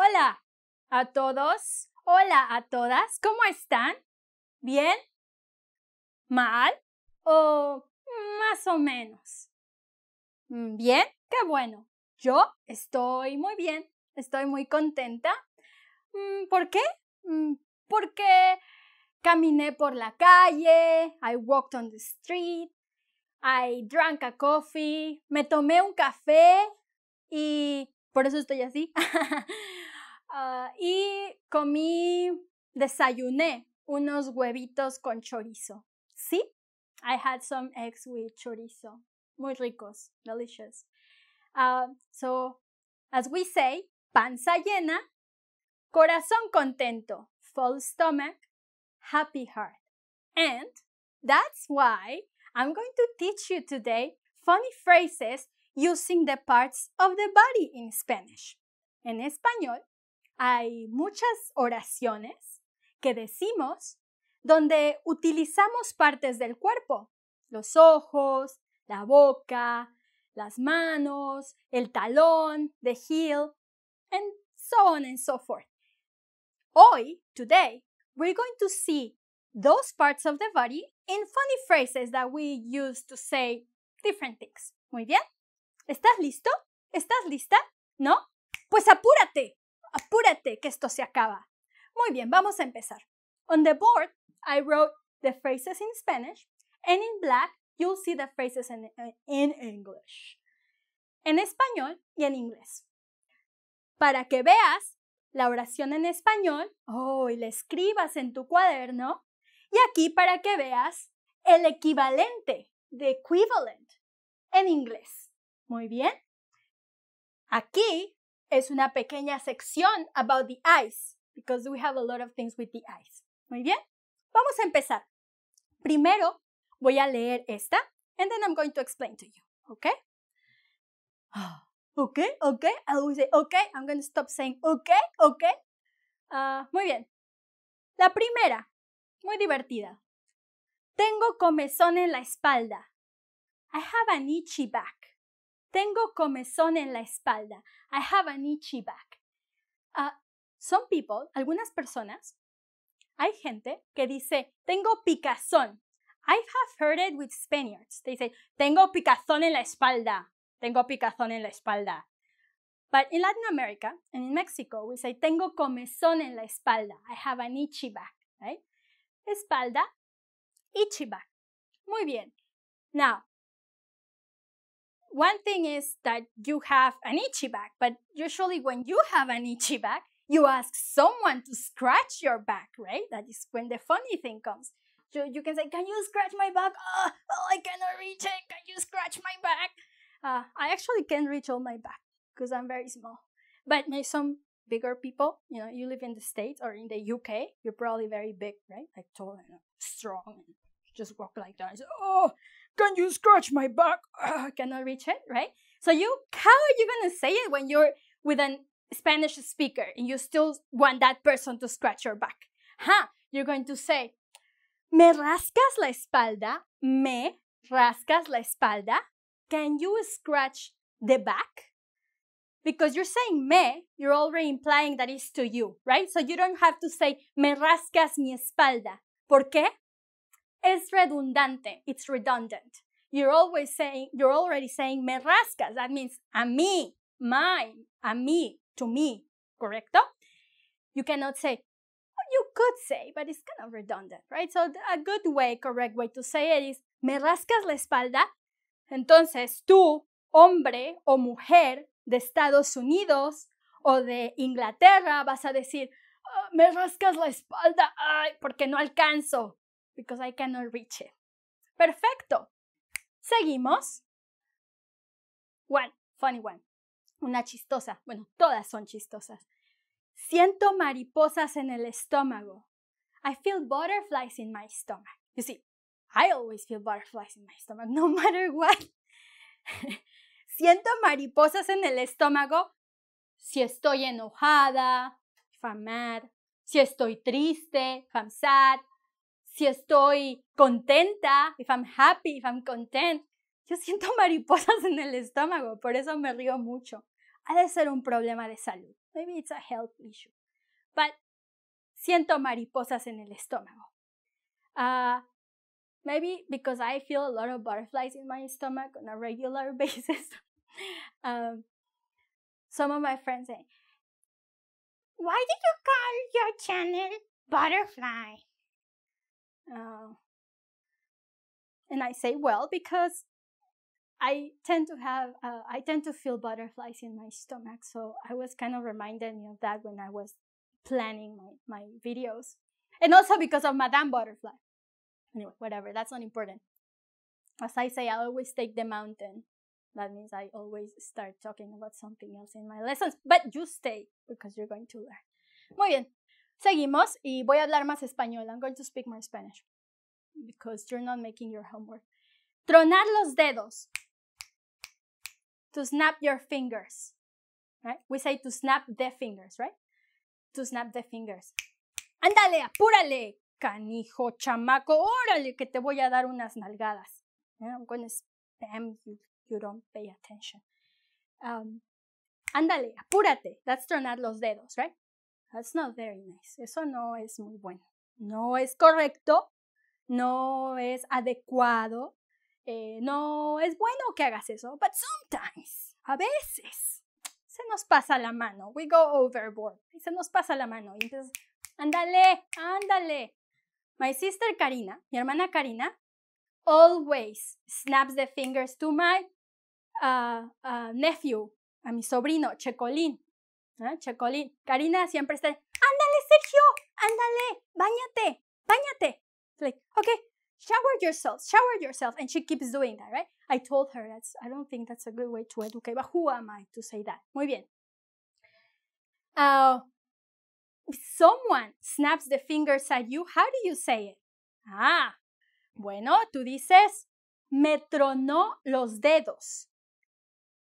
Hola a todos. Hola a todas. ¿Cómo están? ¿Bien? ¿Mal? ¿O más o menos? Mm, ¿Bien? Qué bueno. Yo estoy muy bien. Estoy muy contenta. Mm, ¿Por qué? Mm, porque caminé por la calle. I walked on the street. I drank a coffee. Me tomé un café. Y por eso estoy así. Ah, y comí, desayuné unos huevitos con chorizo. ¿Sí? I had some eggs with chorizo. Muy ricos, delicious. Ah, so, as we say, panza llena, corazón contento, full stomach, happy heart. And that's why I'm going to teach you today funny phrases using the parts of the body in Spanish. En español, hay muchas oraciones que decimos donde utilizamos partes del cuerpo, los ojos, la boca, las manos, el talón, the heel, and so on and so forth. Hoy, today, we're going to see those parts of the body in funny phrases that we use to say different things. Muy bien. ¿Estás listo? ¿Estás lista? ¿No? Pues apúrate, apúrate que esto se acaba. Muy bien, vamos a empezar. On the board, I wrote the phrases in Spanish, and in black, you'll see the phrases in, eh, English. En español y en inglés. Para que veas la oración en español, oh, y la escribas en tu cuaderno, y aquí para que veas el equivalente, the equivalent, en inglés. Muy bien. Aquí es una pequeña sección about the eyes, because we have a lot of things with the eyes. Muy bien. Vamos a empezar. Primero voy a leer esta, and then I'm going to explain to you, okay? Okay, okay. I always say okay. I'm going to stop saying okay, okay. Ah, muy bien. La primera, muy divertida. Tengo comezón en la espalda. I have an itchy back. Tengo comezón en la espalda. I have an itchy back. Uh, some people, algunas personas, hay gente que dice, tengo picazón. I have heard it with Spaniards. They say, tengo picazón en la espalda. Tengo picazón en la espalda. But in Latin America and in Mexico, we say, tengo comezón en la espalda. I have an itchy back, right? Espalda, itchy back. Muy bien. Now, one thing is that you have an itchy back, but usually when you have an itchy back, you ask someone to scratch your back, right? That is when the funny thing comes. So you can say, Can you scratch my back? Oh, oh I cannot reach it. Can you scratch my back? Uh, I actually can reach all my back because I'm very small. But some bigger people, you know, you live in the States or in the UK, you're probably very big, right? Like tall and strong and just walk like that. So, oh, can you scratch my back? Uh, cannot reach it, right? So you, how are you gonna say it when you're with an Spanish speaker and you still want that person to scratch your back? Huh? You're going to say, me rascas la espalda, me rascas la espalda. Can you scratch the back? Because you're saying me, you're already implying that it's to you, right? So you don't have to say me rascas mi espalda. ¿Por qué? es redundante. It's redundant. You're always saying, you're already saying me rascas. That means a mí, mine, a mí, to me, ¿correcto? You cannot say, you could say, but it's kind of redundant, right? So a good way, correct way to say it is, me rascas la espalda. Entonces tú, hombre o mujer de Estados Unidos o de Inglaterra, vas a decir, ah, me rascas la espalda, ay, porque no alcanzo, because I cannot reach it. Perfecto. Seguimos. One, funny one. Una chistosa. Bueno, todas son chistosas. Siento mariposas en el estómago. I feel butterflies in my stomach. You see, I always feel butterflies in my stomach, no matter what. Siento mariposas en el estómago si estoy enojada, if I'm mad, si estoy triste, if I'm sad, si estoy contenta, if I'm happy, if I'm content. Yo siento mariposas en el estómago, por eso me río mucho. Ha de ser un problema de salud. Maybe it's a health issue. But siento mariposas en el estómago. Uh, maybe because I feel a lot of butterflies in my stomach on a regular basis. um, some of my friends say, Why did you call your channel Butterfly? Uh, and I say well because I tend to have, uh, I tend to feel butterflies in my stomach. So I was kind of reminded me of that when I was planning my, my videos. And also because of Madame Butterfly. Anyway, whatever, that's not important. As I say, I always take the mountain. That means I always start talking about something else in my lessons. But you stay because you're going to learn. Muy bien. Seguimos y voy a hablar más español. I'm going to speak more Spanish because you're not making your homework. Tronar los dedos. To snap your fingers. Right? We say to snap the fingers, right? To snap the fingers. Ándale, apúrale, canijo, chamaco. Órale, que te voy a dar unas nalgadas. I'm going to spam you. You don't pay attention. Um, ándale, apúrate. That's tronar los dedos, right? That's not very nice. Eso no es muy bueno. No es correcto, no es adecuado, eh, no es bueno que hagas eso. But sometimes, a veces, se nos pasa la mano. We go overboard. se nos pasa la mano. Y entonces, ándale, ándale. My sister Karina, mi hermana Karina, always snaps the fingers to my uh, uh, nephew, a mi sobrino, Checolín. ¿Ah? Chacolín. Karina siempre está, ándale, Sergio, ándale, bañate, bañate. like, okay, shower yourself, shower yourself. And she keeps doing that, right? I told her, that's, I don't think that's a good way to educate, but who am I to say that? Muy bien. Uh, someone snaps the fingers at you, how do you say it? Ah, bueno, tú dices, me tronó los dedos.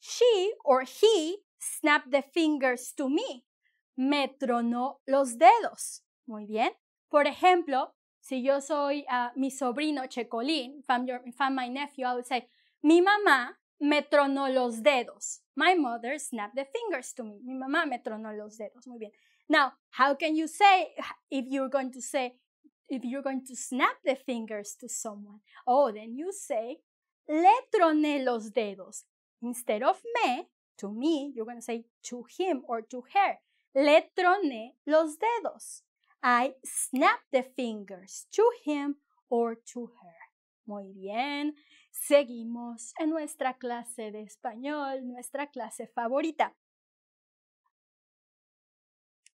She or he Snap the fingers to me. Me tronó los dedos. Muy bien. Por ejemplo, si yo soy ah, mi sobrino Checolín, if I'm, my nephew, I would say, mi mamá me tronó los dedos. My mother snap the fingers to me. Mi mamá me tronó los dedos. Muy bien. Now, how can you say if you're going to say if you're going to snap the fingers to someone? Oh, then you say le troné los dedos. Instead of me, to me, you're going to say to him or to her. Le troné los dedos. I snap the fingers to him or to her. Muy bien. Seguimos en nuestra clase de español, nuestra clase favorita.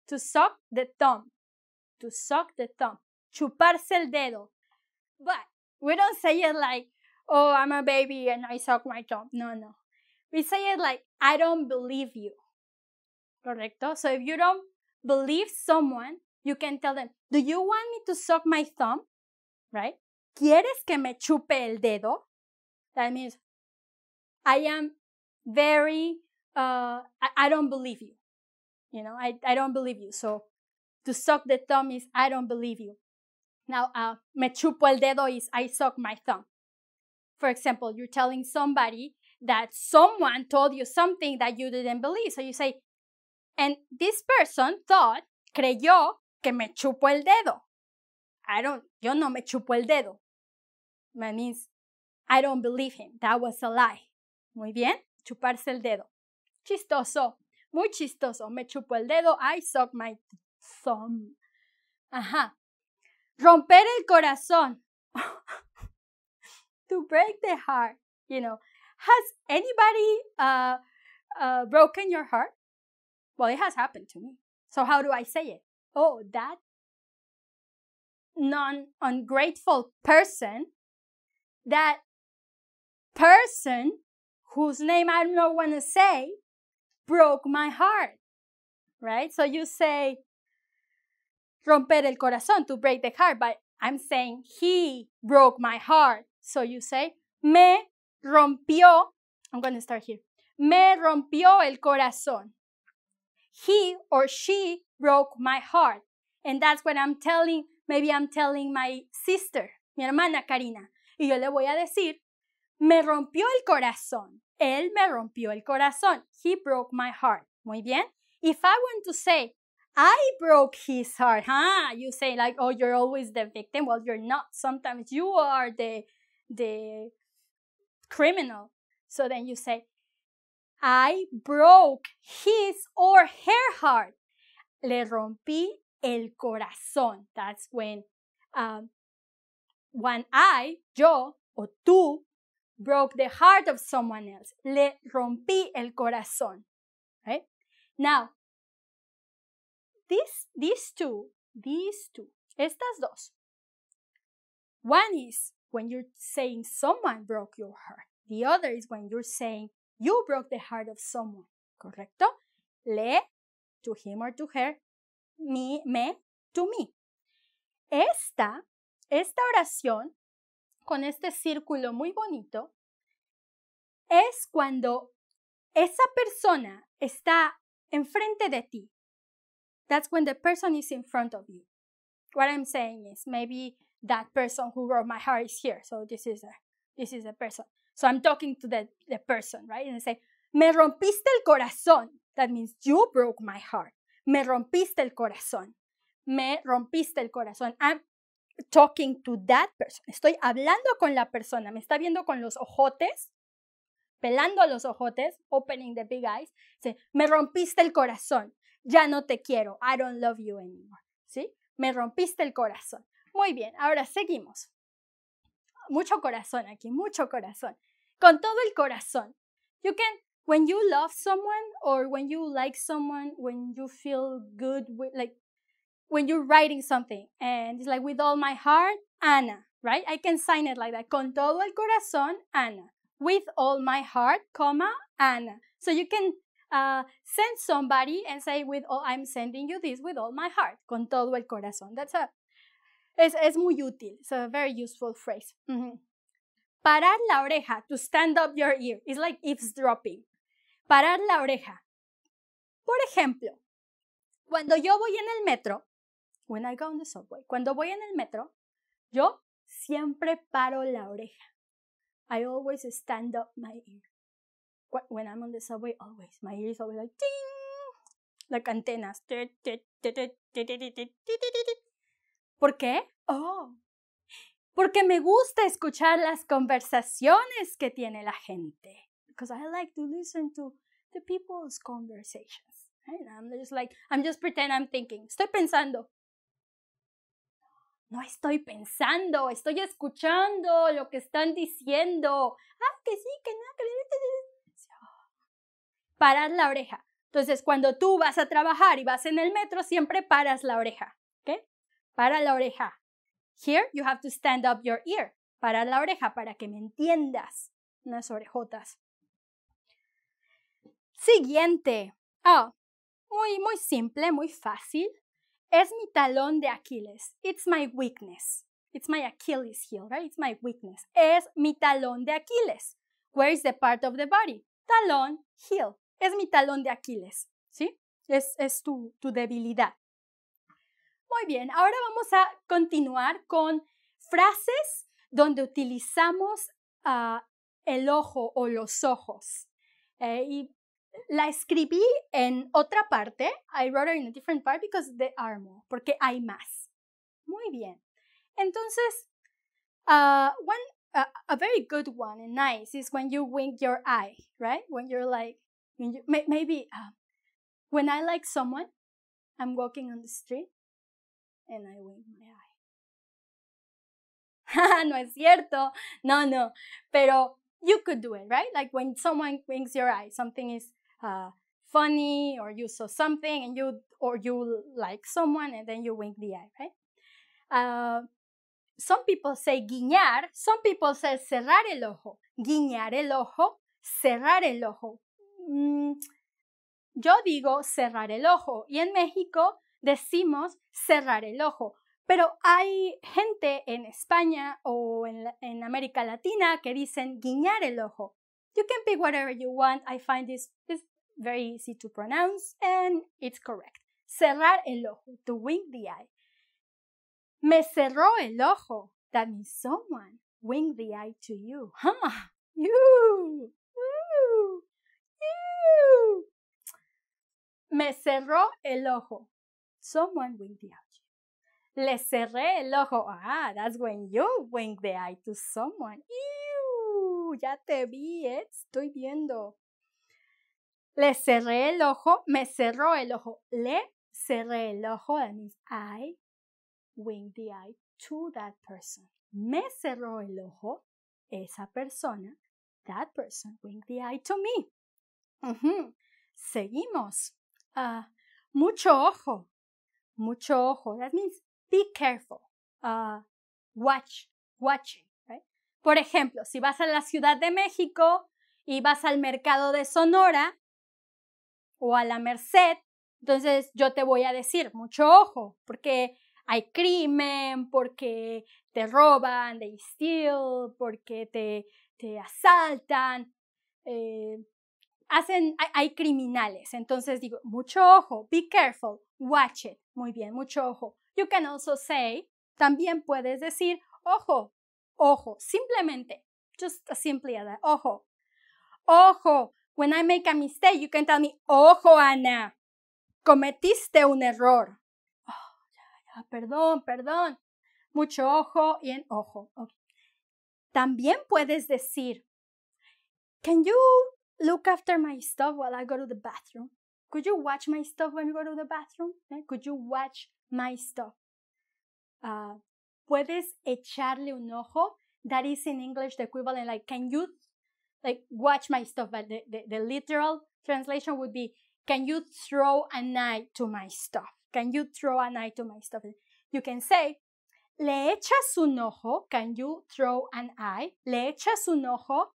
To suck the thumb. To suck the thumb. Chuparse el dedo. But we don't say it like, oh, I'm a baby and I suck my thumb. No, no. We say it like, I don't believe you. Correcto? So if you don't believe someone, you can tell them, Do you want me to suck my thumb? Right? ¿Quieres que me chupe el dedo? That means, I am very, uh, I, I don't believe you. You know, I, I don't believe you. So to suck the thumb is, I don't believe you. Now, uh, me chupo el dedo is I suck my thumb. For example, you're telling somebody that someone told you something that you didn't believe. So you say, and this person thought, creyó que me chupo el dedo. I don't, yo no me chupo el dedo. That means, I don't believe him. That was a lie. Muy bien, chuparse el dedo. Chistoso, muy chistoso. Me chupo el dedo. I suck my thumb. Ajá. Romper el corazón. to break the heart, you know. Has anybody uh, uh, broken your heart? Well, it has happened to me. So how do I say it? Oh, that non ungrateful person, that person whose name I don't want to say, broke my heart. Right? So you say, romper el corazón, to break the heart, but I'm saying he broke my heart. So you say, me rompió, I'm going to start here. Me rompió el corazón. He or she broke my heart. And that's when I'm telling, maybe I'm telling my sister, mi hermana Karina. Y yo le voy a decir, me rompió el corazón. Él me rompió el corazón. He broke my heart. Muy bien. If I want to say, I broke his heart, huh? You say like, oh, you're always the victim. Well, you're not. Sometimes you are the the criminal. So then you say, I broke his or her heart. Le rompí el corazón. That's when um, when I, yo, o tú, broke the heart of someone else. Le rompí el corazón. Right? Now, this, these two, these two, estas dos. One is when you're saying someone broke your heart. The other is when you're saying you broke the heart of someone. ¿Correcto? Le, to him or to her. Me, me, to me. Esta, esta oración con este círculo muy bonito es cuando esa persona está enfrente de ti. That's when the person is in front of you. What I'm saying is maybe that person who broke my heart is here. So this is a, this is a person. So I'm talking to the, the person, right? And I say, me rompiste el corazón. That means you broke my heart. Me rompiste el corazón. Me rompiste el corazón. I'm talking to that person. Estoy hablando con la persona. Me está viendo con los ojotes, pelando los ojotes, opening the big eyes. me rompiste el corazón. Ya no te quiero. I don't love you anymore. ¿Sí? Me rompiste el corazón. Muy bien, ahora seguimos. Mucho corazón aquí, mucho corazón. Con todo el corazón. You can, when you love someone or when you like someone, when you feel good, with, like when you're writing something and it's like with all my heart, Ana, right? I can sign it like that. Con todo el corazón, Ana. With all my heart, comma, Ana. So you can uh, send somebody and say, with all, I'm sending you this with all my heart. Con todo el corazón. That's a es, es muy útil. It's a very useful phrase. Parar la oreja. To stand up your ear. It's like eavesdropping. Parar la oreja. Por ejemplo, cuando yo voy en el metro, when I go on the subway, cuando voy en el metro, yo siempre paro la oreja. I always stand up my ear. When I'm on the subway, always. My ear is always like, ding, like t ¿Por qué? Oh, porque me gusta escuchar las conversaciones que tiene la gente. Because I like to listen to the people's conversations. I'm just like, I'm just I'm thinking. Estoy pensando. No estoy pensando, estoy escuchando lo que están diciendo. Ah, que sí, que no, que oh. parar la oreja. Entonces, cuando tú vas a trabajar y vas en el metro, siempre paras la oreja. ¿Qué? para la oreja. Here you have to stand up your ear, para la oreja, para que me entiendas. Las orejotas. Siguiente. Oh, muy, muy simple, muy fácil. Es mi talón de Aquiles. It's my weakness. It's my Achilles heel, right? It's my weakness. Es mi talón de Aquiles. Where is the part of the body? Talón, heel. Es mi talón de Aquiles, ¿sí? Es, tu debilidad. Muy bien, ahora vamos a continuar con frases donde utilizamos ah, el ojo o los ojos. Eh, y la escribí en otra parte. I wrote it in a different part because there are more, porque hay más. Muy bien. Entonces, uh, one, a very good one and nice is when you wink your eye, right? When you're like, when you, maybe ah, when I like someone, I'm walking on the street and I wink my eye. no es cierto. No, no. Pero you could do it, right? Like when someone winks your eye, something is uh, funny or you saw something and you or you like someone and then you wink the eye, right? Uh, some people say guiñar, some people say cerrar el ojo. Guiñar el ojo, cerrar el ojo. Mm, yo digo cerrar el ojo y en México decimos cerrar el ojo. Pero hay gente en España o en, América Latina que dicen guiñar el ojo. You can pick whatever you want. I find this, is very easy to pronounce and it's correct. Cerrar el ojo, to wink the eye. Me cerró el ojo. That means someone winked the eye to you. Huh? You. You. Me cerró el ojo. Someone winked you. Le cerré el ojo. Ah, that's when you wink the eye to someone. Ew, ya te vi, eh, estoy viendo. Le cerré el ojo, me cerró el ojo. Le cerré el ojo, that means I wink the eye to that person. Me cerró el ojo, esa persona, that person winked the eye to me. Seguimos. Ah, mucho ojo mucho ojo. That means be careful. Watch. Uh, watch, watching. Por ejemplo, si vas a la Ciudad de México y vas al mercado de Sonora o a la Merced, entonces yo te voy a decir, mucho ojo, porque hay crimen, porque te roban, they steal, porque te, te asaltan. Eh, hacen, hay, criminales. Entonces digo, mucho ojo, be careful, watch it. Muy bien, mucho ojo. You can also say, también puedes decir, ojo, ojo, simplemente, just simply that, ojo, ojo. When I make a mistake, you can tell me, ojo, Ana, cometiste un error. Oh, ya, ya, perdón, perdón. Mucho ojo y en ojo. También puedes decir, can you look after my stuff while I go to the bathroom? Could you watch my stuff when you go to the bathroom? Eh, could you watch my stuff? Uh, puedes echarle un ojo. That is in English the equivalent like can you like watch my stuff? But the, the, the literal translation would be can you throw an eye to my stuff? Can you throw an eye to my stuff? You can say le echas un ojo. Can you throw an eye? Le echas un ojo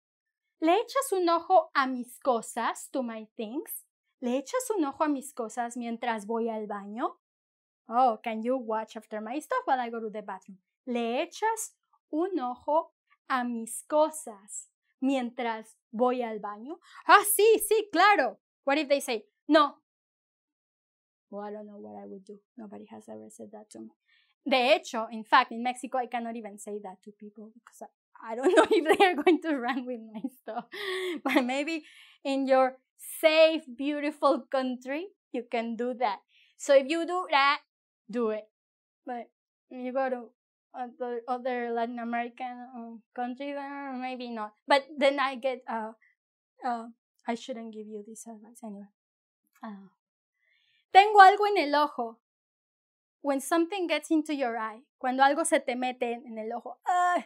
¿Le echas un ojo a mis cosas, to my things? ¿Le echas un ojo a mis cosas mientras voy al baño? Oh, can you watch after my stuff while I go to the bathroom? ¿Le echas un ojo a mis cosas mientras voy al baño? Ah, sí, sí, claro. What if they say, no? Well, oh, I don't know what I would do. Nobody has ever said that to me. De hecho, in fact, in Mexico, I cannot even say that to people because I don't know if they are going to run with my stuff, but maybe in your safe, beautiful country, you can do that. So if you do that, do it. But you go to other, other Latin American um, countries, maybe not. But then I get, uh, uh, I shouldn't give you this advice anyway. Uh, tengo algo en el ojo. When something gets into your eye, cuando algo se te mete en el ojo, uh,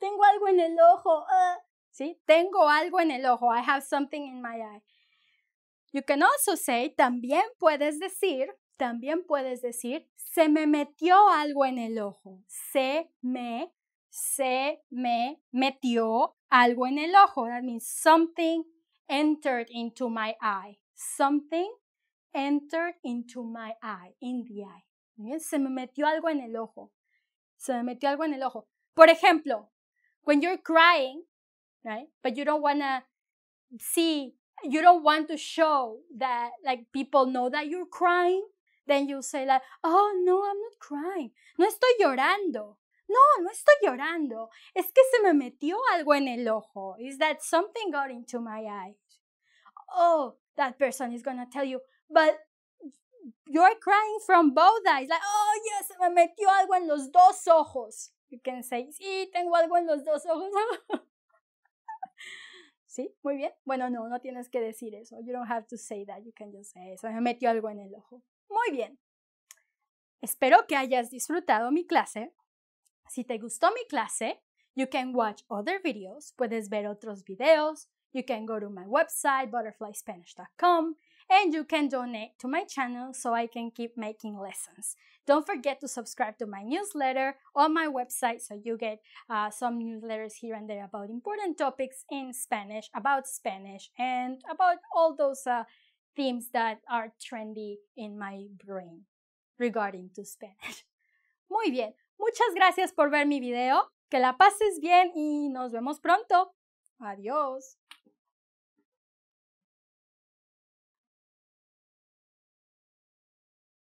tengo algo en el ojo, ah. ¿sí? Tengo algo en el ojo, I have something in my eye. You can also say, también puedes decir, también puedes decir, se me metió algo en el ojo, se me, se me metió algo en el ojo. That means something entered into my eye. Something entered into my eye, in the eye. Se me metió algo en el ojo. Se me metió algo en el ojo. Por ejemplo, when you're crying, right? But you don't want to see, you don't want to show that like people know that you're crying. Then you say like, oh no, I'm not crying. No estoy llorando. No, no estoy llorando. Es que se me metió algo en el ojo. Is that something got into my eye? Oh, that person is gonna tell you, but you're crying from both eyes. Like, oh yes, se me metió algo en los dos ojos. You can say, sí, tengo algo en los dos ojos. ¿Sí? Muy bien. Bueno, no, no tienes que decir eso. You don't have to say that. You can just say eso. Me metió algo en el ojo. Muy bien. Espero que hayas disfrutado mi clase. Si te gustó mi clase, you can watch other videos. Puedes ver otros videos. You can go to my website, butterflyspanish.com, and you can donate to my channel so I can keep making lessons. Don't forget to subscribe to my newsletter on my website so you get uh, some newsletters here and there about important topics in Spanish, about Spanish, and about all those uh, themes that are trendy in my brain regarding to Spanish. Muy bien, muchas gracias por ver mi video, que la pases bien y nos vemos pronto. Adiós.